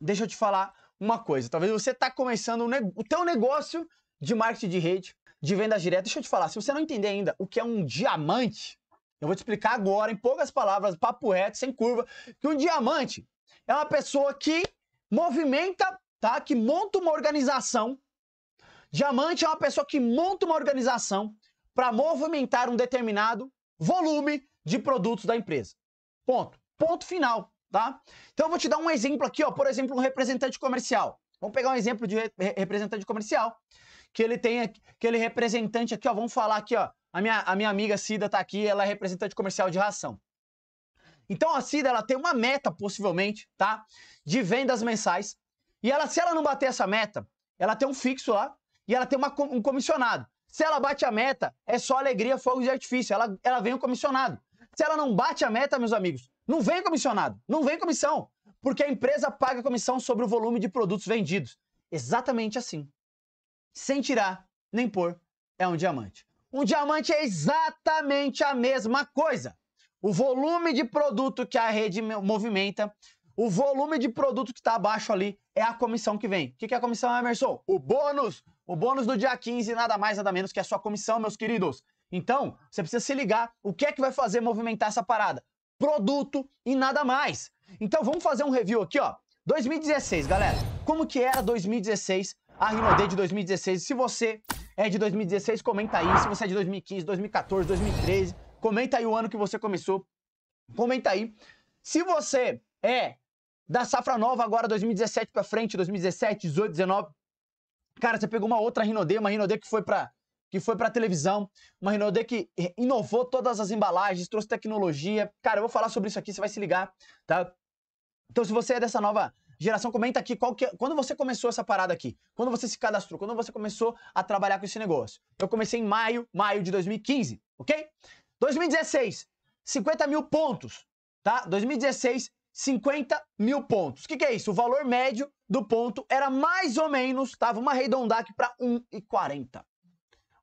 deixa eu te falar uma coisa. Talvez você está começando o, o teu negócio de marketing de rede, de vendas diretas. Deixa eu te falar, se você não entender ainda o que é um diamante, eu vou te explicar agora, em poucas palavras, papo reto, sem curva, que um diamante é uma pessoa que movimenta, tá? Que monta uma organização. Diamante é uma pessoa que monta uma organização para movimentar um determinado volume de produtos da empresa. Ponto. Ponto final tá? Então eu vou te dar um exemplo aqui, ó, por exemplo, um representante comercial. Vamos pegar um exemplo de re representante comercial, que ele tem aquele é representante aqui, ó, vamos falar aqui, ó, a minha, a minha amiga Cida tá aqui, ela é representante comercial de ração. Então a Cida, ela tem uma meta, possivelmente, tá? De vendas mensais. E ela, se ela não bater essa meta, ela tem um fixo lá e ela tem uma, um comissionado. Se ela bate a meta, é só alegria, fogo de artifício. Ela, ela vem o comissionado. Se ela não bate a meta, meus amigos, não vem comissionado, não vem comissão, porque a empresa paga comissão sobre o volume de produtos vendidos. Exatamente assim. Sem tirar nem pôr, é um diamante. Um diamante é exatamente a mesma coisa. O volume de produto que a rede movimenta, o volume de produto que está abaixo ali é a comissão que vem. O que, que é a comissão, Emerson? O bônus! O bônus do dia 15, nada mais, nada menos que é a sua comissão, meus queridos. Então, você precisa se ligar o que é que vai fazer movimentar essa parada produto e nada mais. Então vamos fazer um review aqui, ó. 2016, galera. Como que era 2016? A Rinode de 2016. Se você é de 2016, comenta aí. Se você é de 2015, 2014, 2013, comenta aí o ano que você começou. Comenta aí. Se você é da safra nova agora 2017 para frente, 2017, 18, 19, cara, você pegou uma outra Rinode, uma Rinode que foi para é que foi para televisão, uma Renault que inovou todas as embalagens, trouxe tecnologia. Cara, eu vou falar sobre isso aqui, você vai se ligar, tá? Então, se você é dessa nova geração, comenta aqui qual que, é, quando você começou essa parada aqui, quando você se cadastrou, quando você começou a trabalhar com esse negócio. Eu comecei em maio, maio de 2015, ok? 2016, 50 mil pontos, tá? 2016, 50 mil pontos. O que, que é isso? O valor médio do ponto era mais ou menos, tava uma arredondar aqui para 1,40.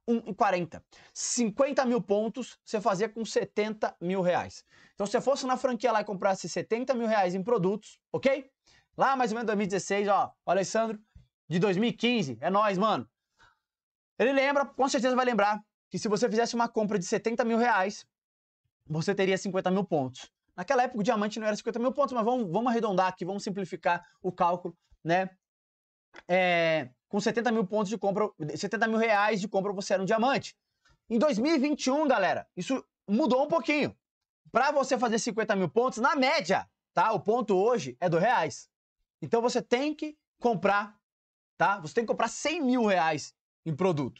1,40. 50 mil pontos você fazia com 70 mil reais. Então, se você fosse na franquia lá e comprasse 70 mil reais em produtos, ok? Lá mais ou menos 2016, ó, o Alessandro, de 2015, é nós, mano. Ele lembra, com certeza vai lembrar, que se você fizesse uma compra de 70 mil reais, você teria 50 mil pontos. Naquela época o diamante não era 50 mil pontos, mas vamos, vamos arredondar aqui, vamos simplificar o cálculo, né? É, com 70 mil pontos de compra, 70 mil reais de compra, você era um diamante. Em 2021, galera, isso mudou um pouquinho. Para você fazer 50 mil pontos, na média, tá? O ponto hoje é do reais. Então você tem que comprar, tá? Você tem que comprar 100 mil reais em produto.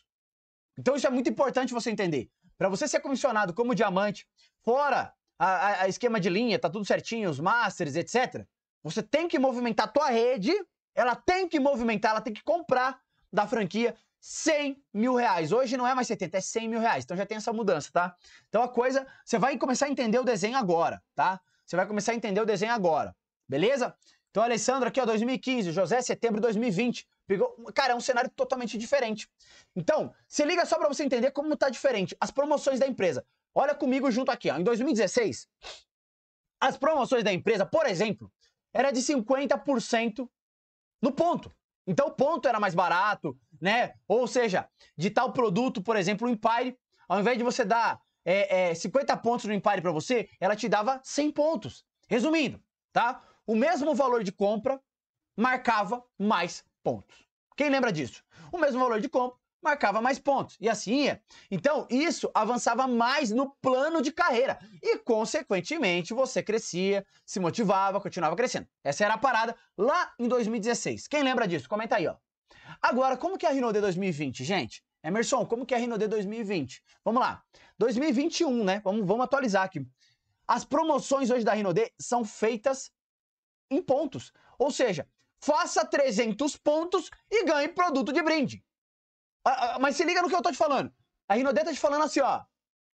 Então isso é muito importante você entender. Para você ser comissionado como diamante, fora a, a, esquema de linha, tá tudo certinho, os masters, etc. Você tem que movimentar a tua rede ela tem que movimentar, ela tem que comprar da franquia 100 mil reais. Hoje não é mais 70, é 100 mil reais. Então já tem essa mudança, tá? Então a coisa, você vai começar a entender o desenho agora, tá? Você vai começar a entender o desenho agora, beleza? Então, Alessandro aqui, ó, 2015, José, setembro de 2020. Pegou, cara, é um cenário totalmente diferente. Então, se liga só para você entender como tá diferente. As promoções da empresa. Olha comigo junto aqui, ó. Em 2016, as promoções da empresa, por exemplo, era de 50% no ponto. Então o ponto era mais barato, né? Ou seja, de tal produto, por exemplo, o Empire, ao invés de você dar é, é, 50 pontos no Empire para você, ela te dava 100 pontos. Resumindo, tá? O mesmo valor de compra marcava mais pontos. Quem lembra disso? O mesmo valor de compra marcava mais pontos. E assim ia. Então, isso avançava mais no plano de carreira. E, consequentemente, você crescia, se motivava, continuava crescendo. Essa era a parada lá em 2016. Quem lembra disso? Comenta aí, ó. Agora, como que é a Renault D 2020, gente? Emerson, como que é a Renault D 2020? Vamos lá. 2021, né? Vamos, vamos atualizar aqui. As promoções hoje da Renault D são feitas em pontos. Ou seja, faça 300 pontos e ganhe produto de brinde. Ah, ah, mas se liga no que eu tô te falando. A Rinodenta tá te falando assim, ó.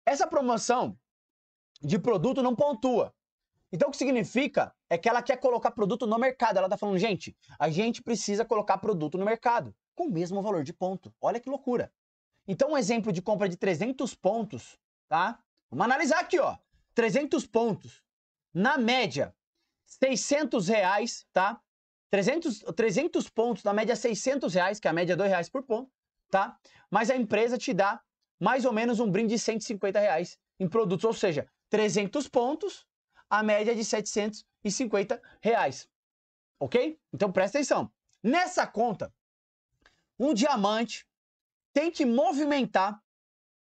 Essa promoção de produto não pontua. Então, o que significa é que ela quer colocar produto no mercado. Ela tá falando, gente, a gente precisa colocar produto no mercado com o mesmo valor de ponto. Olha que loucura. Então, um exemplo de compra de 300 pontos, tá? Vamos analisar aqui, ó. 300 pontos. Na média, 600 reais, tá? 300, 300 pontos, na média 600 reais, que é a média é 2 reais por ponto tá? Mas a empresa te dá mais ou menos um brinde de 150 reais em produtos, ou seja, 300 pontos, a média de 750 reais, ok? Então presta atenção. Nessa conta, um diamante tem que movimentar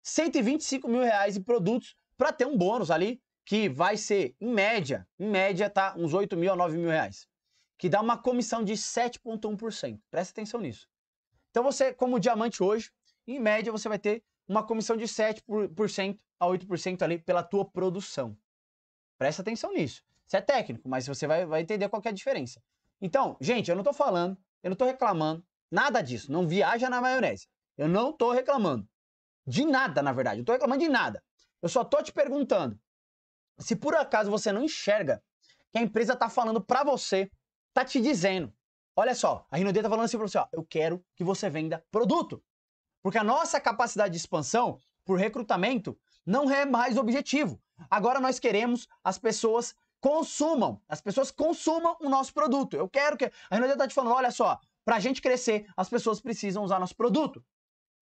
125 mil reais em produtos para ter um bônus ali que vai ser, em média, em média, tá? Uns 8 mil a 9 mil reais. Que dá uma comissão de 7,1%. Presta atenção nisso. Então você, como diamante hoje, em média você vai ter uma comissão de 7% a 8% ali pela tua produção. Presta atenção nisso. Você é técnico, mas você vai, vai entender qual é a diferença. Então, gente, eu não estou falando, eu não estou reclamando, nada disso. Não viaja na maionese. Eu não estou reclamando. De nada, na verdade. Eu estou reclamando de nada. Eu só estou te perguntando se por acaso você não enxerga que a empresa está falando para você, está te dizendo, Olha só, a Rinodê tá falando assim para você, ó, eu quero que você venda produto. Porque a nossa capacidade de expansão por recrutamento não é mais objetivo. Agora nós queremos as pessoas consumam, as pessoas consumam o nosso produto. Eu quero que a Rinodê tá te falando, olha só, para a gente crescer, as pessoas precisam usar nosso produto.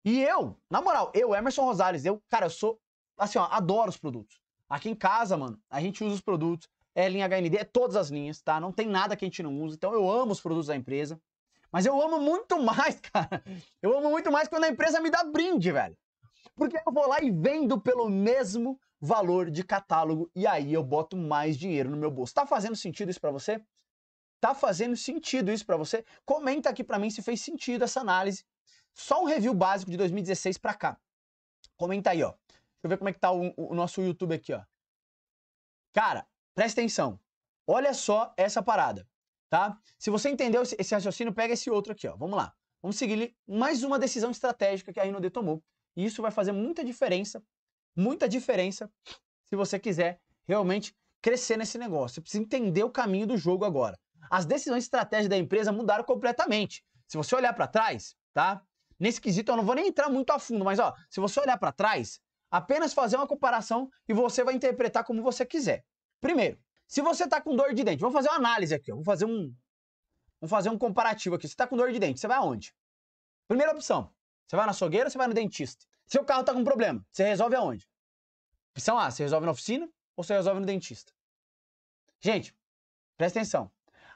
E eu, na moral, eu, Emerson Rosales, eu, cara, eu sou, assim, ó, adoro os produtos. Aqui em casa, mano, a gente usa os produtos, é linha HMD, é todas as linhas, tá? Não tem nada que a gente não use. Então eu amo os produtos da empresa. Mas eu amo muito mais, cara. Eu amo muito mais quando a empresa me dá brinde, velho. Porque eu vou lá e vendo pelo mesmo valor de catálogo e aí eu boto mais dinheiro no meu bolso. Tá fazendo sentido isso para você? Tá fazendo sentido isso para você? Comenta aqui para mim se fez sentido essa análise. Só um review básico de 2016 para cá. Comenta aí, ó. Deixa eu ver como é que tá o, o nosso YouTube aqui, ó. Cara, Presta atenção. Olha só essa parada, tá? Se você entendeu esse raciocínio, pega esse outro aqui, ó. Vamos lá. Vamos seguir mais uma decisão estratégica que a Rinode tomou. E isso vai fazer muita diferença, muita diferença, se você quiser realmente crescer nesse negócio. Você precisa entender o caminho do jogo agora. As decisões estratégicas da empresa mudaram completamente. Se você olhar para trás, tá? Nesse quesito eu não vou nem entrar muito a fundo, mas ó, se você olhar para trás, apenas fazer uma comparação e você vai interpretar como você quiser. Primeiro, se você está com dor de dente, vamos fazer uma análise aqui, vou fazer um vou fazer um comparativo aqui. Você está com dor de dente, você vai aonde? Primeira opção, você vai na açougueira ou você vai no dentista? Seu carro está com problema, você resolve aonde? Opção A, você resolve na oficina ou você resolve no dentista? Gente, presta atenção.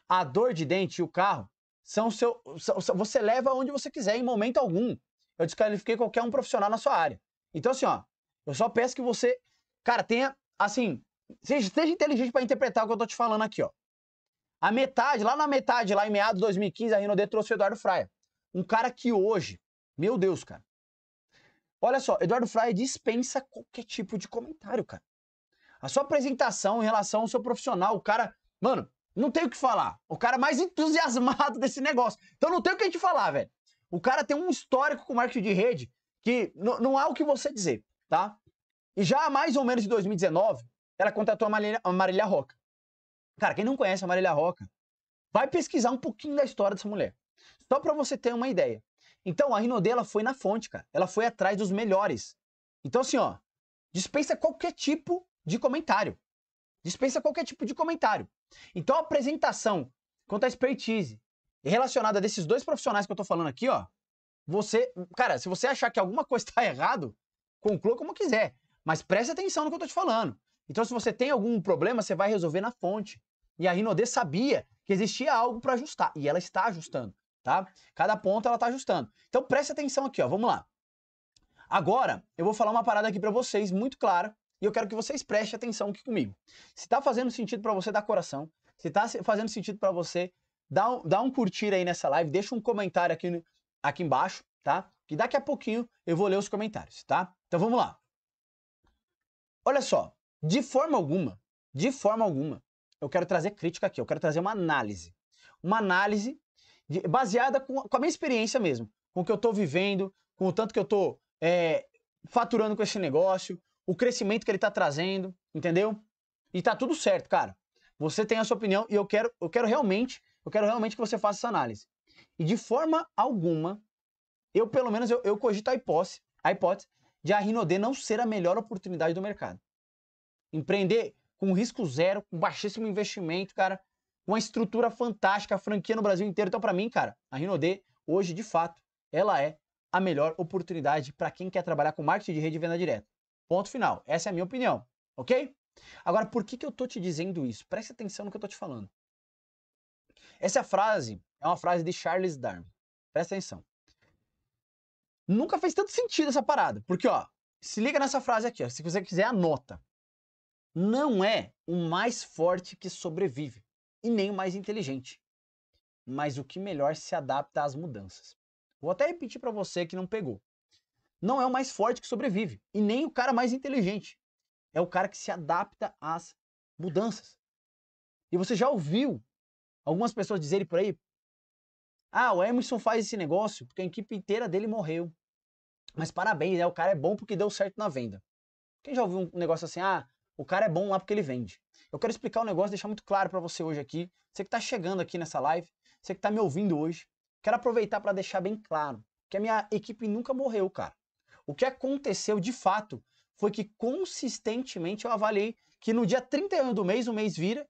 A dor de dente e o carro são seu. São, você leva onde você quiser, em momento algum. Eu desqualifiquei qualquer um profissional na sua área. Então, assim, ó, eu só peço que você, cara, tenha, assim, Seja, seja inteligente para interpretar o que eu tô te falando aqui, ó. A metade, lá na metade, lá em meados de 2015, a Rinode trouxe o Eduardo Fraia. Um cara que hoje, meu Deus, cara. Olha só, Eduardo Fraia dispensa qualquer tipo de comentário, cara. A sua apresentação em relação ao seu profissional, o cara, mano, não tem o que falar. O cara é mais entusiasmado desse negócio. Então não tem o que a gente falar, velho. O cara tem um histórico com marketing de rede que não há o que você dizer, tá? E já há mais ou menos de 2019, ela contratou a Marília, a Marília Roca. Cara, quem não conhece a Marília Roca, vai pesquisar um pouquinho da história dessa mulher. Só para você ter uma ideia. Então, a Rino dela foi na fonte, cara. Ela foi atrás dos melhores. Então, assim, ó, dispensa qualquer tipo de comentário. Dispensa qualquer tipo de comentário. Então, a apresentação quanto à expertise relacionada desses dois profissionais que eu tô falando aqui, ó, você, cara, se você achar que alguma coisa tá errado, conclua como quiser, mas preste atenção no que eu tô te falando. Então, se você tem algum problema, você vai resolver na fonte. E a Rinode sabia que existia algo para ajustar, e ela está ajustando, tá? Cada ponto ela está ajustando. Então, preste atenção aqui, ó, vamos lá. Agora, eu vou falar uma parada aqui para vocês muito clara, e eu quero que vocês prestem atenção aqui comigo. Se está fazendo sentido para você, dá coração. Se está fazendo sentido para você, dá um, dá um curtir aí nessa live, deixa um comentário aqui, aqui embaixo, tá? Que daqui a pouquinho eu vou ler os comentários, tá? Então vamos lá. Olha só, de forma alguma, de forma alguma, eu quero trazer crítica aqui, eu quero trazer uma análise. Uma análise de, baseada com, com, a minha experiência mesmo, com o que eu estou vivendo, com o tanto que eu estou é, faturando com esse negócio, o crescimento que ele está trazendo, entendeu? E tá tudo certo, cara. Você tem a sua opinião e eu quero, eu quero realmente, eu quero realmente que você faça essa análise. E de forma alguma, eu pelo menos eu, eu cogito a hipótese, a hipótese de a Rinode não ser a melhor oportunidade do mercado. Empreender com risco zero, com baixíssimo investimento, cara. com Uma estrutura fantástica, a franquia no Brasil inteiro. Então, para mim, cara, a Rinode, hoje, de fato, ela é a melhor oportunidade para quem quer trabalhar com marketing de rede e venda direta. Ponto final. Essa é a minha opinião, ok? Agora, por que, que eu tô te dizendo isso? Preste atenção no que eu tô te falando. Essa frase é uma frase de Charles Darwin. Presta atenção. Nunca fez tanto sentido essa parada. Porque, ó, se liga nessa frase aqui, ó. Se você quiser, anota não é o mais forte que sobrevive e nem o mais inteligente, mas o que melhor se adapta às mudanças. Vou até repetir para você que não pegou. Não é o mais forte que sobrevive e nem o cara mais inteligente. É o cara que se adapta às mudanças. E você já ouviu algumas pessoas dizerem por aí: "Ah, o Emerson faz esse negócio porque a equipe inteira dele morreu". Mas parabéns, né? O cara é bom porque deu certo na venda. Quem já ouviu um negócio assim: "Ah, o cara é bom lá porque ele vende. Eu quero explicar um negócio, deixar muito claro para você hoje aqui. Você que está chegando aqui nessa live, você que está me ouvindo hoje, quero aproveitar para deixar bem claro que a minha equipe nunca morreu, cara. O que aconteceu de fato foi que consistentemente eu avaliei que no dia 31 do mês, o mês vira,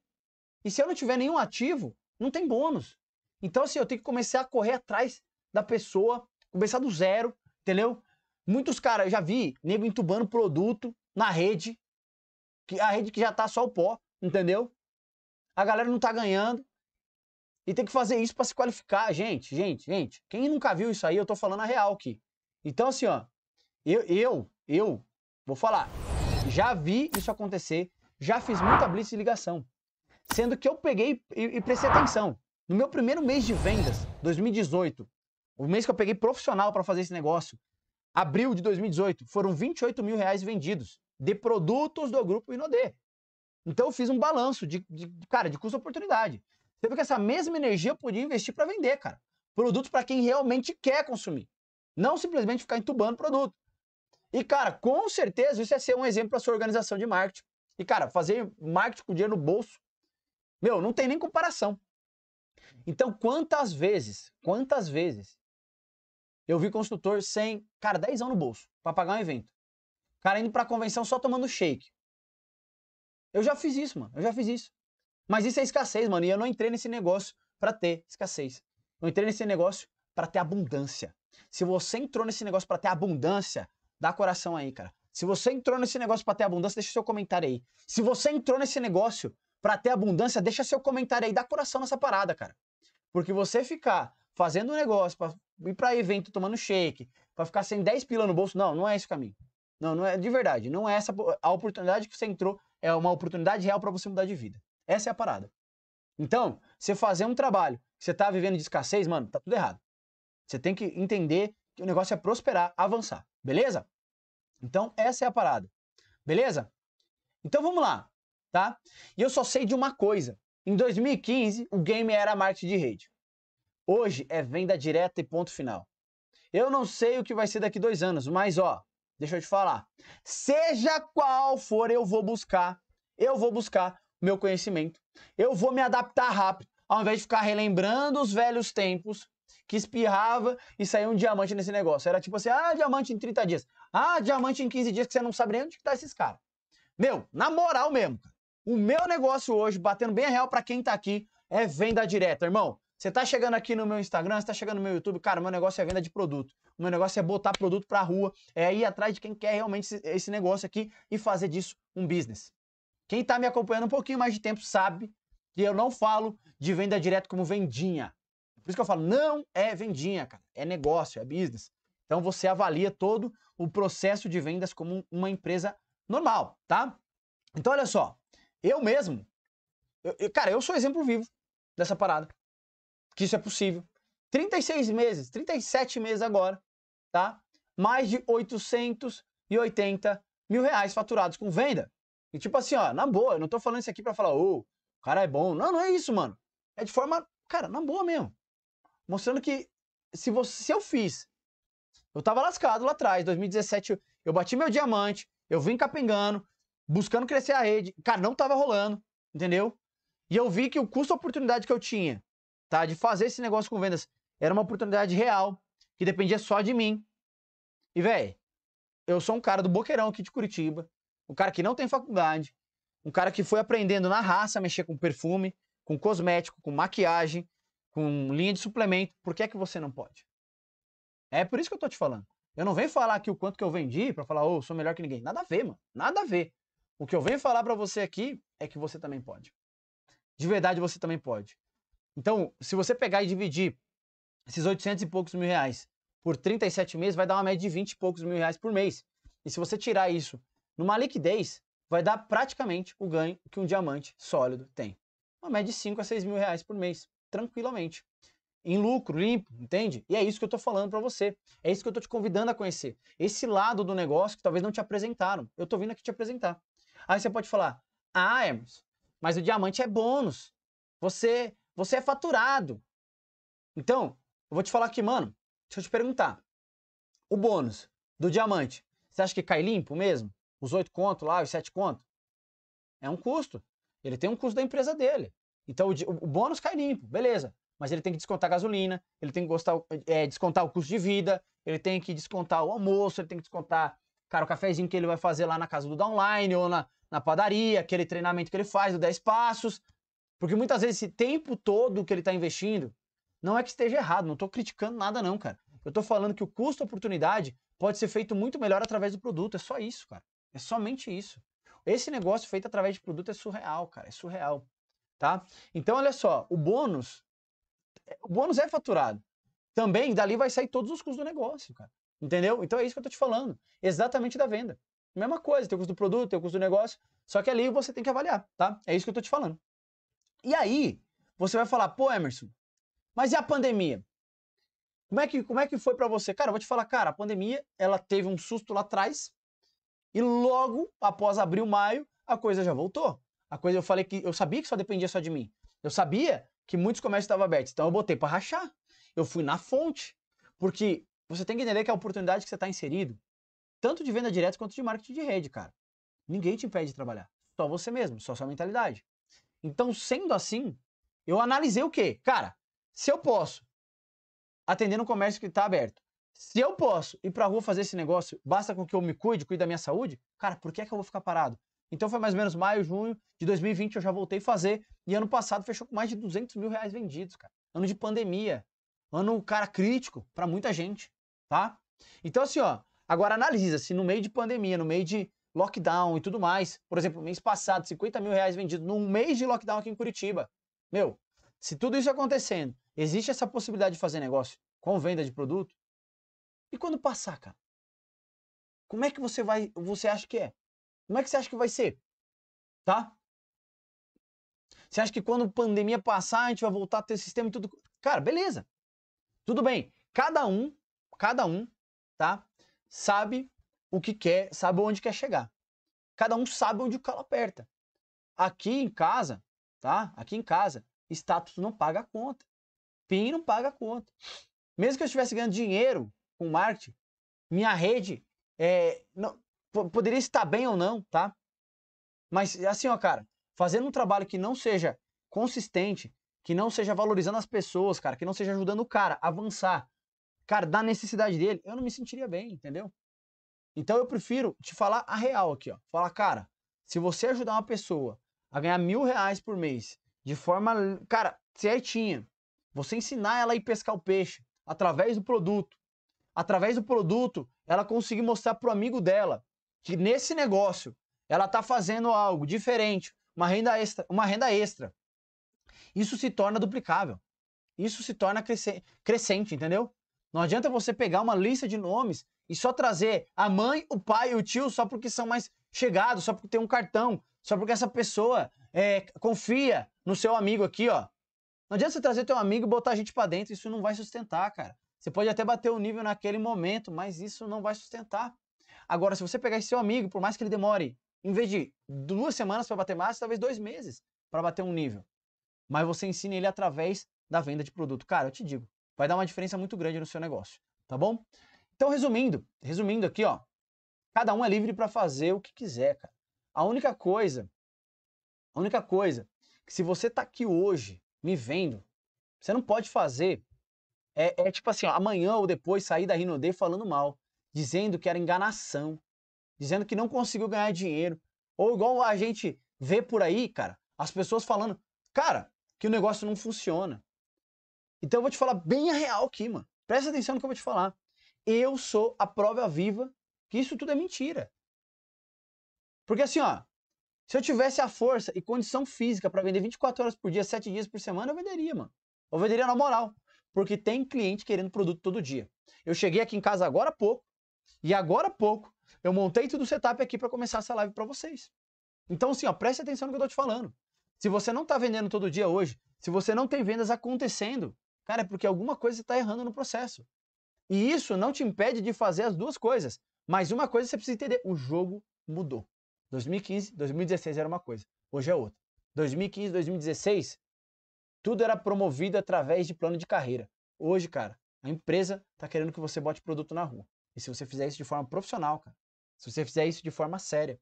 e se eu não tiver nenhum ativo, não tem bônus. Então, assim, eu tenho que começar a correr atrás da pessoa, começar do zero, entendeu? Muitos caras, eu já vi nego entubando produto na rede, que a rede que já tá só o pó, entendeu? A galera não tá ganhando. E tem que fazer isso para se qualificar, gente, gente, gente. Quem nunca viu isso aí, eu tô falando a real aqui. Então assim, ó, eu eu eu vou falar. Já vi isso acontecer, já fiz muita blitz de ligação. Sendo que eu peguei e, e prestei atenção. No meu primeiro mês de vendas, 2018, o mês que eu peguei profissional para fazer esse negócio, abril de 2018, foram 28 mil reais vendidos de produtos do grupo Inodê. Então eu fiz um balanço de, de cara, de custo-oportunidade. Você que essa mesma energia eu podia investir para vender, cara. Produtos para quem realmente quer consumir. Não simplesmente ficar entubando produto. E, cara, com certeza isso é ser um exemplo para sua organização de marketing. E, cara, fazer marketing com dinheiro no bolso, meu, não tem nem comparação. Então, quantas vezes, quantas vezes eu vi construtor sem, cara, 10 anos no bolso para pagar um evento cara indo pra convenção só tomando shake. Eu já fiz isso, mano. Eu já fiz isso. Mas isso é escassez, mano. E eu não entrei nesse negócio para ter escassez. Eu entrei nesse negócio para ter abundância. Se você entrou nesse negócio para ter abundância, dá coração aí, cara. Se você entrou nesse negócio para ter abundância, deixa seu comentário aí. Se você entrou nesse negócio para ter abundância, deixa seu comentário aí, dá coração nessa parada, cara. Porque você ficar fazendo um negócio para ir para evento tomando shake, para ficar sem 10 pila no bolso, não, não é esse o caminho. Não, não é de verdade. Não é essa a oportunidade que você entrou é uma oportunidade real para você mudar de vida. Essa é a parada. Então, você fazer um trabalho que você tá vivendo de escassez, mano, tá tudo errado. Você tem que entender que o negócio é prosperar, avançar, beleza? Então, essa é a parada. Beleza? Então vamos lá, tá? E eu só sei de uma coisa. Em 2015, o game era marketing de rede. Hoje é venda direta e ponto final. Eu não sei o que vai ser daqui dois anos, mas ó, Deixa eu te falar. Seja qual for, eu vou buscar. Eu vou buscar meu conhecimento. Eu vou me adaptar rápido. Ao invés de ficar relembrando os velhos tempos que espirrava e saía um diamante nesse negócio. Era tipo assim, ah, diamante em 30 dias. Ah, diamante em 15 dias que você não sabe nem onde que tá esses caras. Meu, na moral mesmo, cara. O meu negócio hoje, batendo bem a real para quem tá aqui, é venda direta, irmão. Você está chegando aqui no meu Instagram, você tá chegando no meu YouTube, cara, meu negócio é venda de produto. O meu negócio é botar produto pra rua, é ir atrás de quem quer realmente esse negócio aqui e fazer disso um business. Quem está me acompanhando um pouquinho mais de tempo sabe que eu não falo de venda direto como vendinha. Por isso que eu falo, não é vendinha, cara, é negócio, é business. Então você avalia todo o processo de vendas como uma empresa normal, tá? Então olha só, eu mesmo, eu, eu, cara, eu sou exemplo vivo dessa parada que isso é possível. 36 meses, 37 meses agora, tá? Mais de 880 mil reais faturados com venda. E tipo assim, ó, na boa, eu não tô falando isso aqui pra falar, ô, oh, o cara é bom. Não, não é isso, mano. É de forma, cara, na boa mesmo. Mostrando que se, você, se eu fiz, eu tava lascado lá atrás, 2017, eu bati meu diamante, eu vim capengando, buscando crescer a rede. Cara, não tava rolando, entendeu? E eu vi que o custo-oportunidade que eu tinha tá? De fazer esse negócio com vendas. Era uma oportunidade real, que dependia só de mim. E, velho, eu sou um cara do Boqueirão aqui de Curitiba, um cara que não tem faculdade, um cara que foi aprendendo na raça a mexer com perfume, com cosmético, com maquiagem, com linha de suplemento. Por que é que você não pode? É por isso que eu tô te falando. Eu não venho falar aqui o quanto que eu vendi para falar, ô, oh, sou melhor que ninguém. Nada a ver, mano. Nada a ver. O que eu venho falar para você aqui é que você também pode. De verdade, você também pode. Então, se você pegar e dividir esses 800 e poucos mil reais por 37 meses, vai dar uma média de 20 e poucos mil reais por mês. E se você tirar isso numa liquidez, vai dar praticamente o ganho que um diamante sólido tem. Uma média de 5 a 6 mil reais por mês, tranquilamente. Em lucro, limpo, entende? E é isso que eu estou falando para você. É isso que eu estou te convidando a conhecer. Esse lado do negócio que talvez não te apresentaram. Eu estou vindo aqui te apresentar. Aí você pode falar, ah, Hermes, mas o diamante é bônus. Você você é faturado. Então, eu vou te falar aqui, mano. Deixa eu te perguntar. O bônus do diamante, você acha que cai limpo mesmo? Os oito conto lá, os sete conto? É um custo. Ele tem um custo da empresa dele. Então o, o, bônus cai limpo, beleza. Mas ele tem que descontar a gasolina, ele tem que gostar, é, descontar o custo de vida, ele tem que descontar o almoço, ele tem que descontar, cara, o cafezinho que ele vai fazer lá na casa do downline ou na, na padaria, aquele treinamento que ele faz do 10 passos. Porque muitas vezes esse tempo todo que ele está investindo, não é que esteja errado, não estou criticando nada não, cara. Eu estou falando que o custo-oportunidade pode ser feito muito melhor através do produto, é só isso, cara. É somente isso. Esse negócio feito através de produto é surreal, cara, é surreal, tá? Então, olha só, o bônus, o bônus é faturado. Também dali vai sair todos os custos do negócio, cara. Entendeu? Então é isso que eu estou te falando, exatamente da venda. Mesma coisa, tem o custo do produto, tem o custo do negócio, só que ali você tem que avaliar, tá? É isso que eu estou te falando. E aí, você vai falar, pô, Emerson, mas e a pandemia? Como é que, como é que foi para você? Cara, eu vou te falar, cara, a pandemia, ela teve um susto lá atrás e logo após abril, maio, a coisa já voltou. A coisa, eu falei que eu sabia que só dependia só de mim. Eu sabia que muitos comércios estavam abertos, então eu botei para rachar. Eu fui na fonte, porque você tem que entender que a oportunidade que você está inserido, tanto de venda direta quanto de marketing de rede, cara. Ninguém te impede de trabalhar, só você mesmo, só sua mentalidade. Então, sendo assim, eu analisei o quê? Cara, se eu posso atender no comércio que está aberto, se eu posso ir para a rua fazer esse negócio, basta com que eu me cuide, cuide da minha saúde, cara, por que é que eu vou ficar parado? Então foi mais ou menos maio, junho de 2020 eu já voltei a fazer e ano passado fechou com mais de 200 mil reais vendidos, cara. Ano de pandemia, ano, cara, crítico para muita gente, tá? Então assim, ó, agora analisa se no meio de pandemia, no meio de lockdown e tudo mais. Por exemplo, mês passado, 50 mil reais vendido num mês de lockdown aqui em Curitiba. Meu, se tudo isso acontecendo, existe essa possibilidade de fazer negócio com venda de produto? E quando passar, cara? Como é que você vai, você acha que é? Como é que você acha que vai ser? Tá? Você acha que quando a pandemia passar, a gente vai voltar a ter sistema e tudo? Cara, beleza. Tudo bem. Cada um, cada um, tá? Sabe o que quer, sabe onde quer chegar. Cada um sabe onde o calo aperta. Aqui em casa, tá? Aqui em casa, status não paga a conta. PIN não paga a conta. Mesmo que eu estivesse ganhando dinheiro com marketing, minha rede é, não, poderia estar bem ou não, tá? Mas assim, ó, cara, fazendo um trabalho que não seja consistente, que não seja valorizando as pessoas, cara, que não seja ajudando o cara a avançar, cara, da necessidade dele, eu não me sentiria bem, entendeu? Então eu prefiro te falar a real aqui, ó. Falar, cara, se você ajudar uma pessoa a ganhar mil reais por mês, de forma, cara, certinha, você ensinar ela a ir pescar o peixe através do produto. Através do produto, ela conseguir mostrar pro amigo dela que nesse negócio ela tá fazendo algo diferente, uma renda extra, uma renda extra. Isso se torna duplicável. Isso se torna crescente, entendeu? Não adianta você pegar uma lista de nomes e só trazer a mãe, o pai e o tio só porque são mais chegados, só porque tem um cartão, só porque essa pessoa é, confia no seu amigo aqui, ó. Não adianta você trazer teu amigo e botar a gente para dentro, isso não vai sustentar, cara. Você pode até bater o nível naquele momento, mas isso não vai sustentar. Agora, se você pegar esse seu amigo, por mais que ele demore, em vez de duas semanas para bater massa, talvez dois meses para bater um nível. Mas você ensina ele através da venda de produto. Cara, eu te digo, vai dar uma diferença muito grande no seu negócio, tá bom? Então, resumindo, resumindo aqui, ó, cada um é livre para fazer o que quiser, cara. A única coisa, a única coisa que se você tá aqui hoje me vendo, você não pode fazer é, é tipo assim, ó, amanhã ou depois sair da D falando mal, dizendo que era enganação, dizendo que não conseguiu ganhar dinheiro, ou igual a gente vê por aí, cara, as pessoas falando, cara, que o negócio não funciona. Então eu vou te falar bem a real aqui, mano. Presta atenção no que eu vou te falar eu sou a prova viva que isso tudo é mentira. Porque assim, ó, se eu tivesse a força e condição física para vender 24 horas por dia, 7 dias por semana, eu venderia, mano. Eu venderia na moral, porque tem cliente querendo produto todo dia. Eu cheguei aqui em casa agora há pouco e agora há pouco eu montei tudo o setup aqui para começar essa live para vocês. Então, assim, ó, preste atenção no que eu tô te falando. Se você não tá vendendo todo dia hoje, se você não tem vendas acontecendo, cara, é porque alguma coisa está errando no processo. E isso não te impede de fazer as duas coisas. Mas uma coisa você precisa entender: o jogo mudou. 2015, 2016 era uma coisa, hoje é outra. 2015, 2016, tudo era promovido através de plano de carreira. Hoje, cara, a empresa está querendo que você bote produto na rua. E se você fizer isso de forma profissional, cara, se você fizer isso de forma séria,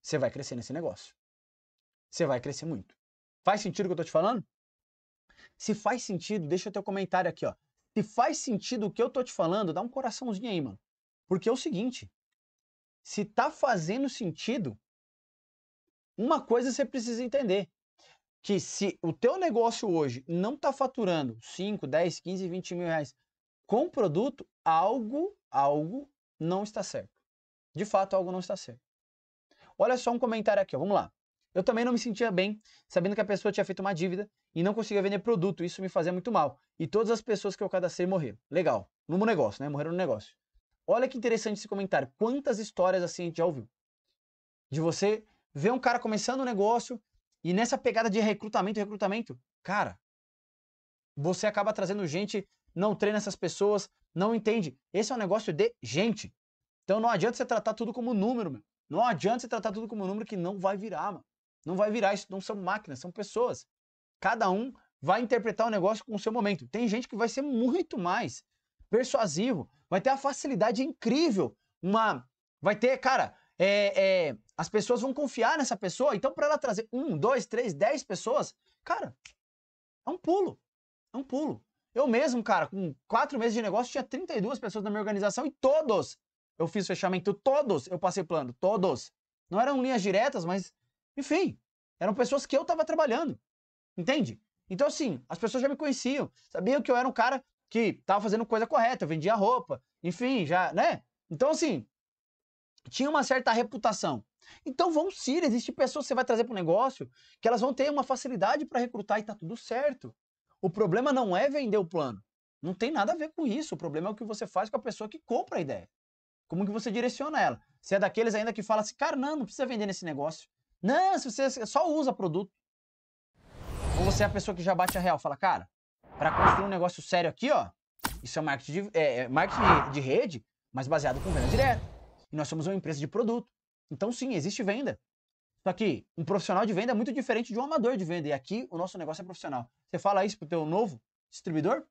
você vai crescer nesse negócio. Você vai crescer muito. Faz sentido o que eu tô te falando? Se faz sentido, deixa o teu comentário aqui, ó. Se faz sentido o que eu tô te falando, dá um coraçãozinho aí, mano. Porque é o seguinte, se tá fazendo sentido, uma coisa você precisa entender, que se o teu negócio hoje não tá faturando 5, 10, 15, 20 mil reais com produto, algo, algo não está certo. De fato, algo não está certo. Olha só um comentário aqui, ó, vamos lá. Eu também não me sentia bem, sabendo que a pessoa tinha feito uma dívida e não conseguia vender produto, isso me fazia muito mal. E todas as pessoas que eu cadastrei morreram. Legal, no meu negócio, né? Morreram no negócio. Olha que interessante esse comentário. Quantas histórias assim a gente já ouviu? De você ver um cara começando um negócio e nessa pegada de recrutamento, recrutamento, cara, você acaba trazendo gente, não treina essas pessoas, não entende. Esse é um negócio de gente. Então não adianta você tratar tudo como número, meu. Não adianta você tratar tudo como número que não vai virar, mano. Não vai virar isso, não são máquinas, são pessoas. Cada um vai interpretar o negócio com o seu momento. Tem gente que vai ser muito mais persuasivo, vai ter a facilidade incrível, uma, vai ter, cara, é, é, as pessoas vão confiar nessa pessoa. Então, para ela trazer um, dois, três, dez pessoas, cara, é um pulo, é um pulo. Eu mesmo, cara, com quatro meses de negócio, tinha 32 pessoas na minha organização e todos eu fiz fechamento, todos eu passei plano, todos. Não eram linhas diretas, mas enfim, eram pessoas que eu estava trabalhando. Entende? Então, assim, as pessoas já me conheciam, sabiam que eu era um cara que estava fazendo coisa correta, eu vendia roupa, enfim, já, né? Então, assim, tinha uma certa reputação. Então, vão sim, existem pessoas que você vai trazer para o negócio que elas vão ter uma facilidade para recrutar e tá tudo certo. O problema não é vender o plano. Não tem nada a ver com isso. O problema é o que você faz com a pessoa que compra a ideia. Como que você direciona ela? Se é daqueles ainda que fala assim, cara, não, não precisa vender nesse negócio. Não, se você só usa produto. Ou você é a pessoa que já bate a real, fala, cara, para construir um negócio sério aqui, ó, isso é marketing de, é, é, marketing de rede, mas baseado com venda direta. E nós somos uma empresa de produto. Então, sim, existe venda. Só que um profissional de venda é muito diferente de um amador de venda. E aqui o nosso negócio é profissional. Você fala isso pro teu novo distribuidor?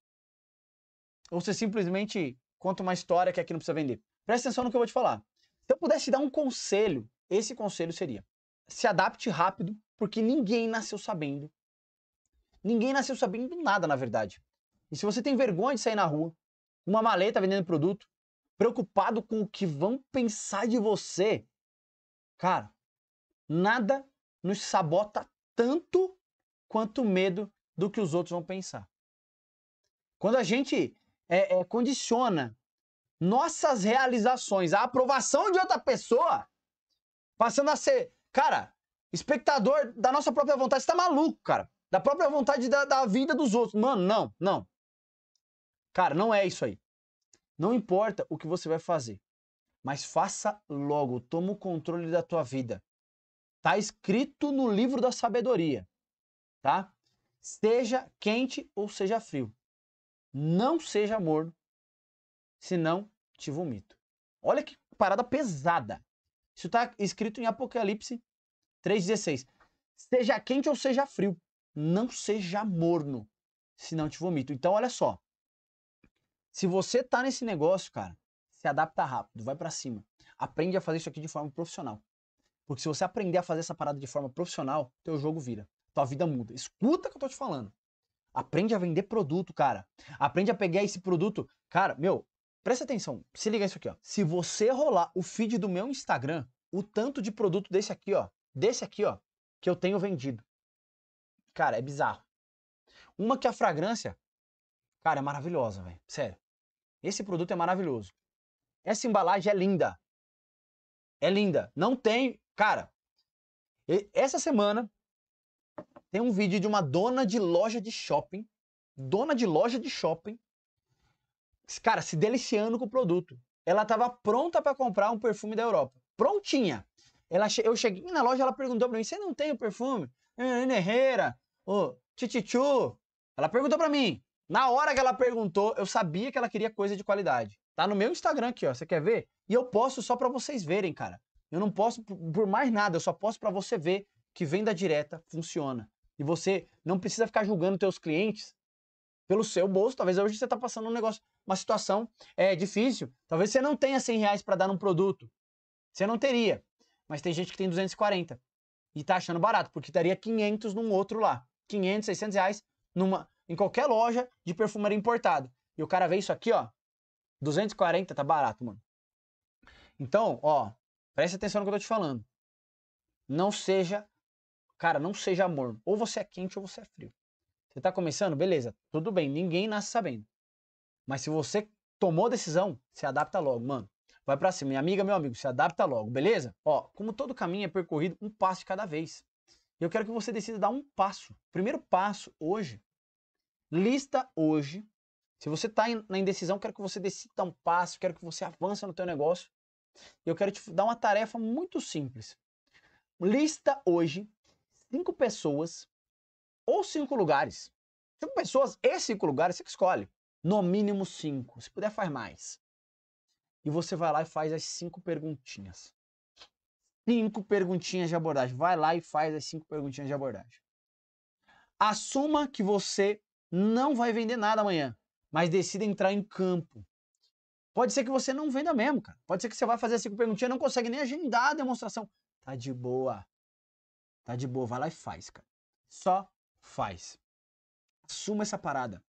Ou você simplesmente conta uma história que aqui não precisa vender? Presta atenção no que eu vou te falar. Se eu pudesse dar um conselho, esse conselho seria: se adapte rápido, porque ninguém nasceu sabendo. Ninguém nasceu sabendo nada, na verdade. E se você tem vergonha de sair na rua, uma maleta vendendo produto, preocupado com o que vão pensar de você, cara, nada nos sabota tanto quanto medo do que os outros vão pensar. Quando a gente é, é, condiciona nossas realizações à aprovação de outra pessoa, passando a ser Cara, espectador da nossa própria vontade, você tá maluco, cara. Da própria vontade da, da vida dos outros. Mano, não, não. Cara, não é isso aí. Não importa o que você vai fazer, mas faça logo, toma o controle da tua vida. Tá escrito no livro da sabedoria, tá? Seja quente ou seja frio. Não seja morno, senão te vomito. Olha que parada pesada. Isso está escrito em Apocalipse 3,16. Seja quente ou seja frio, não seja morno, senão te vomito. Então, olha só. Se você tá nesse negócio, cara, se adapta rápido, vai para cima. Aprende a fazer isso aqui de forma profissional. Porque se você aprender a fazer essa parada de forma profissional, teu jogo vira. Tua vida muda. Escuta o que eu tô te falando. Aprende a vender produto, cara. Aprende a pegar esse produto. Cara, meu, Presta atenção, se liga isso aqui, ó. Se você rolar o feed do meu Instagram, o tanto de produto desse aqui, ó, desse aqui, ó, que eu tenho vendido. Cara, é bizarro. Uma que a fragrância, cara, é maravilhosa, velho. Sério. Esse produto é maravilhoso. Essa embalagem é linda. É linda. Não tem, cara. Essa semana tem um vídeo de uma dona de loja de shopping, dona de loja de shopping, cara, se deliciando com o produto. Ela estava pronta para comprar um perfume da Europa. Prontinha. Ela, eu cheguei na loja, ela perguntou para mim: "Você não tem o perfume?" Ana Herrera, o Titichu. Ela perguntou para mim. Na hora que ela perguntou, eu sabia que ela queria coisa de qualidade. Tá no meu Instagram aqui, ó. Você quer ver? E eu posto só para vocês verem, cara. Eu não posso por mais nada, eu só posso para você ver que venda direta funciona. E você não precisa ficar julgando teus clientes pelo seu bolso. Talvez hoje você tá passando um negócio uma situação é, difícil. Talvez você não tenha 100 reais para dar num produto. Você não teria. Mas tem gente que tem 240 e tá achando barato, porque daria 500 num outro lá. 500, 600 reais numa, em qualquer loja de perfumaria importado E o cara vê isso aqui, ó. 240 tá barato, mano. Então, ó, preste atenção no que eu tô te falando. Não seja, cara, não seja morno. Ou você é quente ou você é frio. Você tá começando? Beleza, tudo bem, ninguém nasce sabendo. Mas se você tomou decisão, se adapta logo, mano. Vai para cima. Minha amiga, meu amigo, se adapta logo, beleza? Ó, como todo caminho é percorrido um passo de cada vez. Eu quero que você decida dar um passo. Primeiro passo hoje. Lista hoje. Se você tá na indecisão, quero que você decida dar um passo, quero que você avance no teu negócio. Eu quero te dar uma tarefa muito simples. Lista hoje cinco pessoas ou cinco lugares. Cinco pessoas e cinco lugares, você que escolhe. No mínimo cinco. Se puder, faz mais. E você vai lá e faz as cinco perguntinhas. Cinco perguntinhas de abordagem. Vai lá e faz as cinco perguntinhas de abordagem. Assuma que você não vai vender nada amanhã, mas decida entrar em campo. Pode ser que você não venda mesmo, cara. Pode ser que você vá fazer cinco perguntinhas e não consegue nem agendar a demonstração. Tá de boa. Tá de boa. Vai lá e faz, cara. Só faz. Assuma essa parada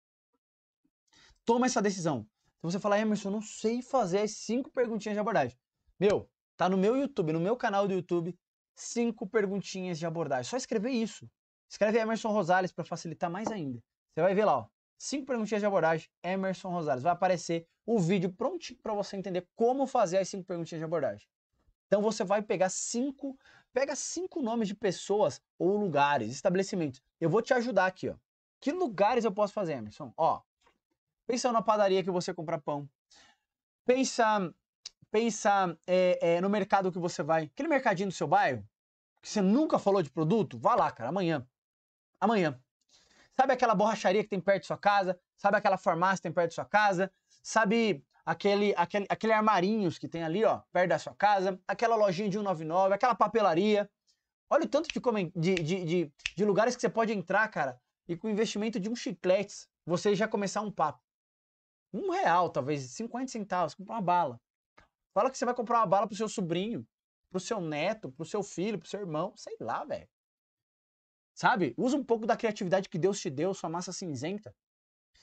toma essa decisão. Se você falar, Emerson, eu não sei fazer as cinco perguntinhas de abordagem. Meu, tá no meu YouTube, no meu canal do YouTube, cinco perguntinhas de abordagem. Só escrever isso. Escreve Emerson Rosales para facilitar mais ainda. Você vai ver lá, ó. Cinco perguntinhas de abordagem, Emerson Rosales. Vai aparecer o vídeo prontinho para você entender como fazer as cinco perguntinhas de abordagem. Então você vai pegar cinco, pega cinco nomes de pessoas ou lugares, estabelecimentos. Eu vou te ajudar aqui, ó. Que lugares eu posso fazer, Emerson? Ó, Pensa na padaria que você compra pão. Pensa, pensa é, é, no mercado que você vai. Aquele mercadinho do seu bairro, que você nunca falou de produto, vá lá, cara, amanhã. Amanhã. Sabe aquela borracharia que tem perto de sua casa? Sabe aquela farmácia que tem perto de sua casa? Sabe aquele, aquele, aquele armarinhos que tem ali, ó, perto da sua casa? Aquela lojinha de 199, aquela papelaria. Olha o tanto de, de, de, de lugares que você pode entrar, cara, e com investimento de um chiclete, você já começar um papo um real, talvez 50 centavos, comprar uma bala. Fala que você vai comprar uma bala pro seu sobrinho, pro seu neto, pro seu filho, pro seu irmão, sei lá, velho. Sabe? Usa um pouco da criatividade que Deus te deu, sua massa cinzenta.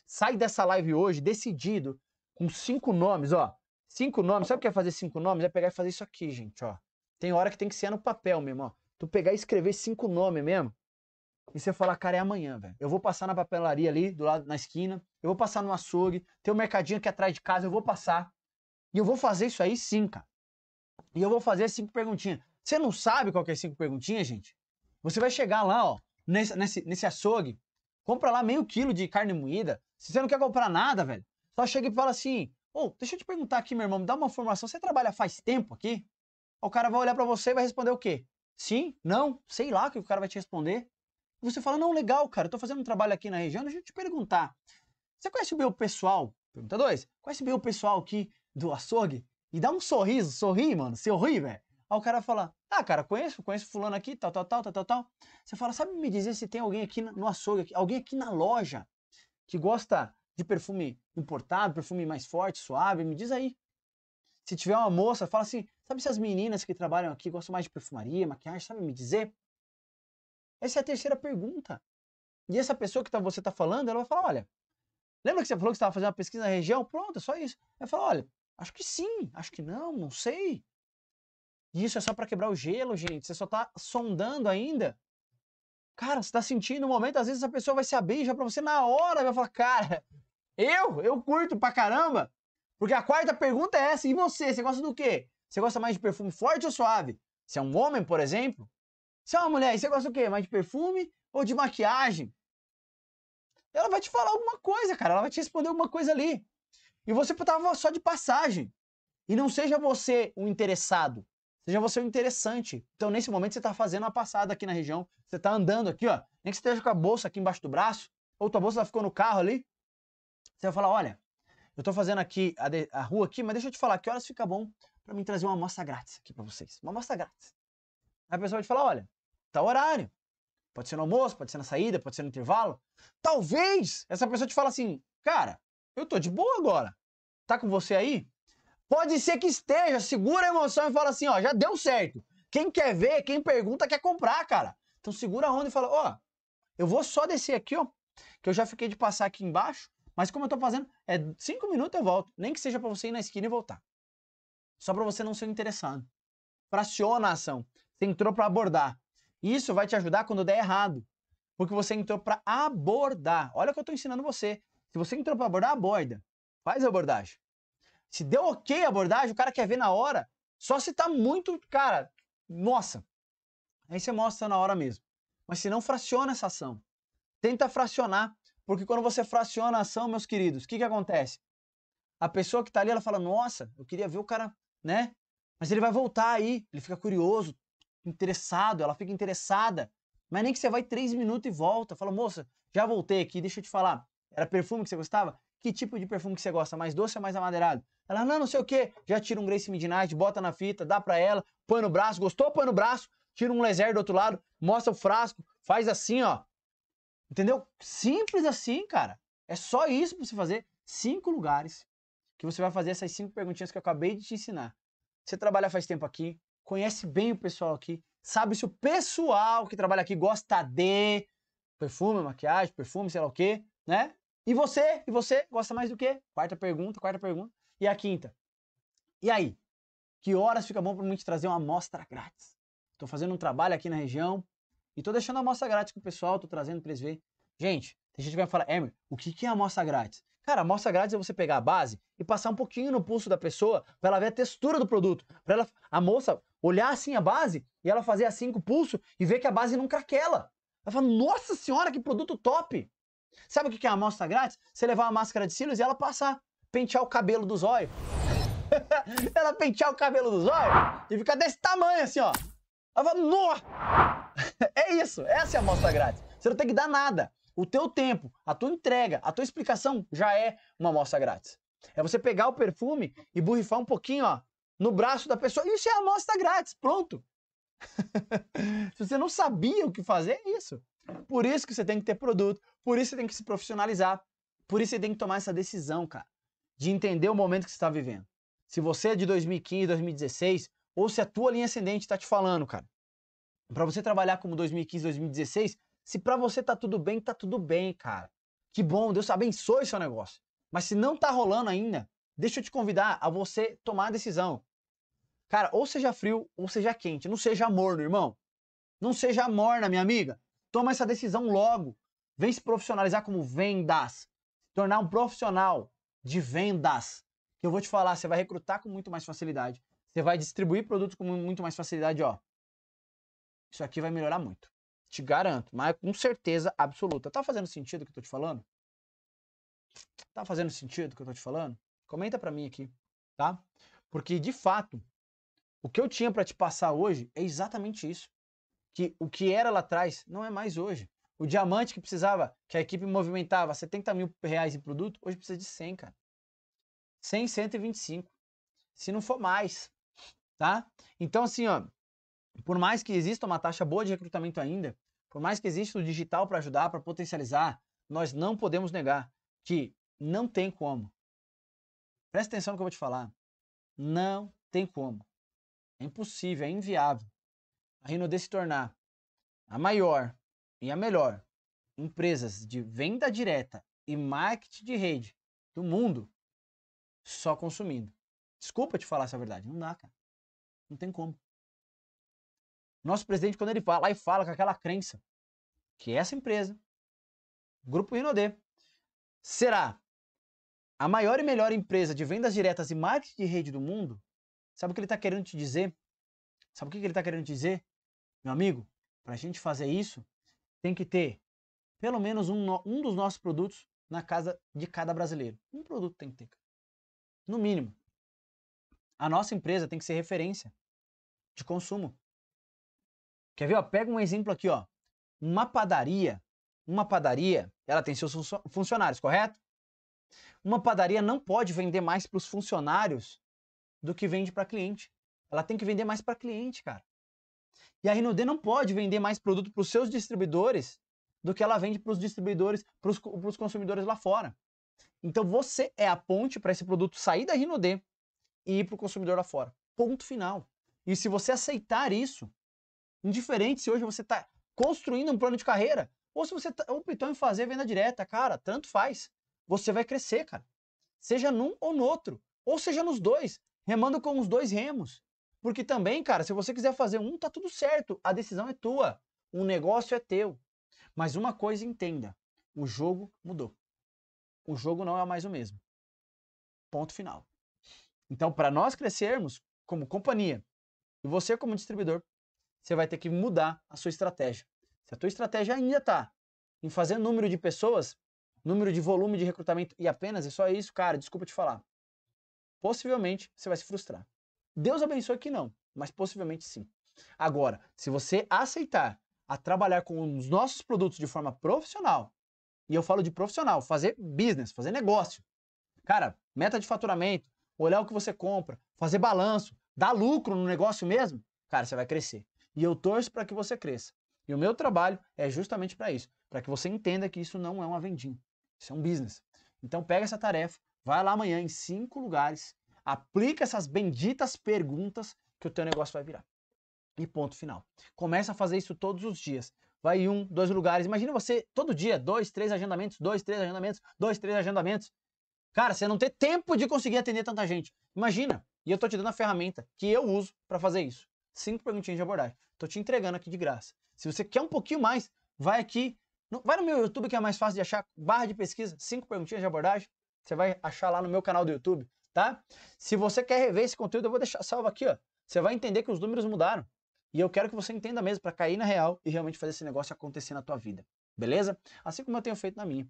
Sai dessa live hoje decidido com cinco nomes, ó. Cinco nomes. Sabe o que é fazer cinco nomes? É pegar e fazer isso aqui, gente, ó. Tem hora que tem que ser no papel mesmo, ó. Tu pegar e escrever cinco nomes mesmo e você fala cara, é amanhã, velho. Eu vou passar na papelaria ali, do lado, na esquina, eu vou passar no açougue, tem um mercadinho aqui atrás de casa, eu vou passar. E eu vou fazer isso aí sim, cara. E eu vou fazer cinco perguntinhas. Você não sabe qual que é cinco perguntinhas, gente? Você vai chegar lá, ó, nesse, nesse, nesse açougue, compra lá meio quilo de carne moída. Se você não quer comprar nada, velho, só chega e fala assim, ô, oh, deixa eu te perguntar aqui, meu irmão, me dá uma informação, você trabalha faz tempo aqui? O cara vai olhar para você e vai responder o quê? Sim? Não? Sei lá o que o cara vai te responder. Você fala, não, legal, cara, eu tô fazendo um trabalho aqui na região, deixa eu te perguntar. Você conhece o meu pessoal? Pergunta 2. Conhece bem o pessoal aqui do açougue? E dá um sorriso, sorri, mano, se é ri, velho. Aí o cara fala, ah, cara, conheço, conheço fulano aqui, tal, tal, tal, tal, tal, tal. Você fala, sabe me dizer se tem alguém aqui no açougue, alguém aqui na loja que gosta de perfume importado, perfume mais forte, suave, me diz aí. Se tiver uma moça, fala assim, sabe se as meninas que trabalham aqui gostam mais de perfumaria, maquiagem, sabe me dizer? Essa é a terceira pergunta. E essa pessoa que tá, você está falando, ela vai falar: olha, lembra que você falou que estava fazendo uma pesquisa na região? Pronto, é só isso. Ela fala: olha, acho que sim, acho que não, não sei. E isso é só para quebrar o gelo, gente. Você só está sondando ainda. Cara, você tá sentindo um momento, às vezes essa pessoa vai se abrir já para você na hora, vai falar: cara, eu? Eu curto pra caramba. Porque a quarta pergunta é essa: e você? Você gosta do quê? Você gosta mais de perfume forte ou suave? Se é um homem, por exemplo, é uma mulher, você gosta o quê? Mais de perfume ou de maquiagem? Ela vai te falar alguma coisa, cara. Ela vai te responder alguma coisa ali. E você tava só de passagem. E não seja você o um interessado. Seja você o um interessante. Então, nesse momento, você tá fazendo uma passada aqui na região. Você tá andando aqui, ó. Nem que você esteja com a bolsa aqui embaixo do braço. Ou tua bolsa ficou no carro ali. Você vai falar, olha, eu tô fazendo aqui a, de, a rua aqui, mas deixa eu te falar que horas fica bom para mim trazer uma amostra grátis aqui para vocês. Uma amostra grátis. Aí a pessoa vai te falar, olha, tal horário. Pode ser no almoço, pode ser na saída, pode ser no intervalo. Talvez essa pessoa te fale assim, cara, eu tô de boa agora. Tá com você aí? Pode ser que esteja, segura a emoção e fala assim, ó, já deu certo. Quem quer ver, quem pergunta, quer comprar, cara. Então segura a onda e fala, ó, eu vou só descer aqui, ó, que eu já fiquei de passar aqui embaixo, mas como eu tô fazendo, é cinco minutos eu volto. Nem que seja para você ir na esquina e voltar. Só para você não ser interessado. Fraciona a ação. Você entrou para abordar isso vai te ajudar quando der errado, porque você entrou para abordar. Olha o que eu estou ensinando você. Se você entrou para abordar, aborda. Faz a abordagem. Se deu ok a abordagem, o cara quer ver na hora, só se tá muito, cara, nossa. Aí você mostra na hora mesmo. Mas se não, fraciona essa ação. Tenta fracionar, porque quando você fraciona a ação, meus queridos, o que que acontece? A pessoa que tá ali, ela fala, nossa, eu queria ver o cara, né? Mas ele vai voltar aí, ele fica curioso, interessado, ela fica interessada. Mas nem que você vai três minutos e volta. Fala, moça, já voltei aqui, deixa eu te falar. Era perfume que você gostava? Que tipo de perfume que você gosta? Mais doce ou mais amadeirado? Ela, não, não sei o quê. Já tira um Grace Midnight, bota na fita, dá pra ela, põe no braço. Gostou? Põe no braço. Tira um Leser do outro lado, mostra o frasco, faz assim, ó. Entendeu? Simples assim, cara. É só isso pra você fazer. Cinco lugares que você vai fazer essas cinco perguntinhas que eu acabei de te ensinar. Você trabalha faz tempo aqui, conhece bem o pessoal aqui, sabe se o pessoal que trabalha aqui gosta de perfume, maquiagem, perfume, sei lá o quê, né? E você, e você gosta mais do quê? Quarta pergunta, quarta pergunta. E a quinta. E aí? Que horas fica bom para mim te trazer uma amostra grátis? Estou fazendo um trabalho aqui na região e estou deixando a amostra grátis com o pessoal, estou trazendo para eles verem. Gente, tem gente que vai falar, Emer, o que, que é amostra grátis? Cara, amostra grátis é você pegar a base e passar um pouquinho no pulso da pessoa para ela ver a textura do produto. para ela, a moça olhar assim a base e ela fazer assim com o pulso e ver que a base não craquela. Ela fala, nossa senhora, que produto top! Sabe o que é a amostra grátis? Você levar uma máscara de cílios e ela passar, pentear o cabelo do zóio. ela pentear o cabelo do zóio e ficar desse tamanho assim, ó. Ela fala, nossa! é isso, essa é a amostra grátis. Você não tem que dar nada o teu tempo, a tua entrega, a tua explicação já é uma amostra grátis. É você pegar o perfume e borrifar um pouquinho, ó, no braço da pessoa. Isso é amostra grátis, pronto. Se você não sabia o que fazer, é isso. Por isso que você tem que ter produto, por isso você tem que se profissionalizar, por isso você tem que tomar essa decisão, cara, de entender o momento que você está vivendo. Se você é de 2015, 2016, ou se a tua linha ascendente está te falando, cara. Para você trabalhar como 2015, 2016, se para você tá tudo bem, tá tudo bem, cara. Que bom, Deus abençoe seu negócio. Mas se não tá rolando ainda, deixa eu te convidar a você tomar a decisão. Cara, ou seja frio ou seja quente, não seja morno, irmão. Não seja morna, minha amiga. Toma essa decisão logo. Vem se profissionalizar como vendas. Tornar um profissional de vendas. Que eu vou te falar, você vai recrutar com muito mais facilidade. Você vai distribuir produtos com muito mais facilidade, ó. Isso aqui vai melhorar muito. Te garanto, mas é com certeza absoluta. Tá fazendo sentido o que eu tô te falando? Tá fazendo sentido o que eu tô te falando? Comenta para mim aqui, tá? Porque de fato, o que eu tinha para te passar hoje é exatamente isso. Que o que era lá atrás não é mais hoje. O diamante que precisava, que a equipe movimentava 70 mil reais em produto, hoje precisa de 100, cara. 100, 125. Se não for mais, tá? Então, assim, ó, por mais que exista uma taxa boa de recrutamento ainda, por mais que exista o digital para ajudar, para potencializar, nós não podemos negar que não tem como. Presta atenção no que eu vou te falar. Não tem como. É impossível, é inviável a Renaudet se tornar a maior e a melhor empresas de venda direta e marketing de rede do mundo só consumindo. Desculpa te falar essa verdade, não dá, cara. Não tem como. Nosso presidente, quando ele vai lá e fala com aquela crença que é essa empresa, Grupo Rinodê, será a maior e melhor empresa de vendas diretas e marketing de rede do mundo, sabe o que ele está querendo te dizer? Sabe o que ele está querendo te dizer? Meu amigo, para a gente fazer isso, tem que ter pelo menos um, um dos nossos produtos na casa de cada brasileiro. Um produto tem que ter. No mínimo. A nossa empresa tem que ser referência de consumo. Quer ver? Ó, pega um exemplo aqui, ó. Uma padaria, uma padaria, ela tem seus funcionários, correto? Uma padaria não pode vender mais para os funcionários do que vende para cliente. Ela tem que vender mais para cliente, cara. E a Renaudet não pode vender mais produto para os seus distribuidores do que ela vende para os distribuidores, para os consumidores lá fora. Então você é a ponte para esse produto sair da Renaudet e ir para o consumidor lá fora. Ponto final. E se você aceitar isso, Indiferente se hoje você está construindo um plano de carreira ou se você está optando em fazer venda direta, cara, tanto faz. Você vai crescer, cara. Seja num ou no outro. Ou seja nos dois. Remando com os dois remos. Porque também, cara, se você quiser fazer um, tá tudo certo. A decisão é tua. O negócio é teu. Mas uma coisa entenda: o jogo mudou. O jogo não é mais o mesmo. Ponto final. Então, para nós crescermos como companhia e você como distribuidor, você vai ter que mudar a sua estratégia. Se a tua estratégia ainda está em fazer número de pessoas, número de volume de recrutamento e apenas é só isso, cara, desculpa te falar. Possivelmente você vai se frustrar. Deus abençoe que não, mas possivelmente sim. Agora, se você aceitar a trabalhar com os nossos produtos de forma profissional, e eu falo de profissional, fazer business, fazer negócio. Cara, meta de faturamento, olhar o que você compra, fazer balanço, dar lucro no negócio mesmo, cara, você vai crescer e eu torço para que você cresça. E o meu trabalho é justamente para isso, para que você entenda que isso não é uma vendinha, isso é um business. Então pega essa tarefa, vai lá amanhã em cinco lugares, aplica essas benditas perguntas que o teu negócio vai virar. E ponto final. Começa a fazer isso todos os dias. Vai em um, dois lugares. Imagina você todo dia, dois, três agendamentos, dois, três agendamentos, dois, três agendamentos. Cara, você não tem tempo de conseguir atender tanta gente. Imagina. E eu tô te dando a ferramenta que eu uso para fazer isso cinco perguntinhas de abordagem. Tô te entregando aqui de graça. Se você quer um pouquinho mais, vai aqui. No, vai no meu YouTube que é mais fácil de achar. Barra de pesquisa, cinco perguntinhas de abordagem. Você vai achar lá no meu canal do YouTube, tá? Se você quer rever esse conteúdo, eu vou deixar salvo aqui, ó. Você vai entender que os números mudaram. E eu quero que você entenda mesmo para cair na real e realmente fazer esse negócio acontecer na tua vida. Beleza? Assim como eu tenho feito na minha.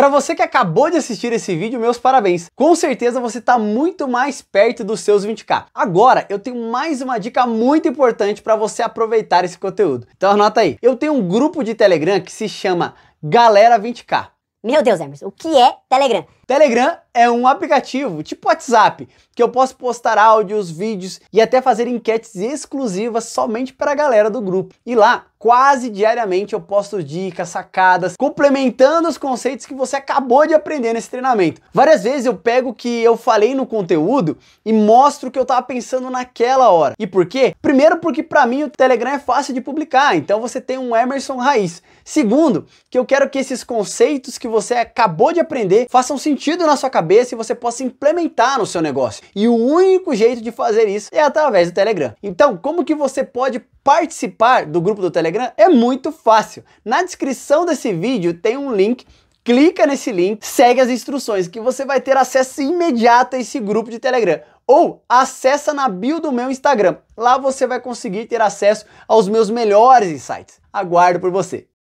Para você que acabou de assistir esse vídeo, meus parabéns. Com certeza você está muito mais perto dos seus 20k. Agora, eu tenho mais uma dica muito importante para você aproveitar esse conteúdo. Então anota aí. Eu tenho um grupo de Telegram que se chama Galera 20k. Meu Deus, Emerson, o que é Telegram? Telegram é um aplicativo tipo WhatsApp que eu posso postar áudios, vídeos e até fazer enquetes exclusivas somente para a galera do grupo. E lá, quase diariamente, eu posto dicas, sacadas, complementando os conceitos que você acabou de aprender nesse treinamento. Várias vezes eu pego o que eu falei no conteúdo e mostro o que eu estava pensando naquela hora. E por quê? Primeiro, porque para mim o Telegram é fácil de publicar, então você tem um Emerson raiz. Segundo, que eu quero que esses conceitos que você acabou de aprender façam sentido sentido na sua cabeça e você possa implementar no seu negócio. E o único jeito de fazer isso é através do Telegram. Então, como que você pode participar do grupo do Telegram? É muito fácil. Na descrição desse vídeo tem um link clica nesse link, segue as instruções que você vai ter acesso imediato a esse grupo de Telegram. Ou acessa na bio do meu Instagram. Lá você vai conseguir ter acesso aos meus melhores insights. Aguardo por você.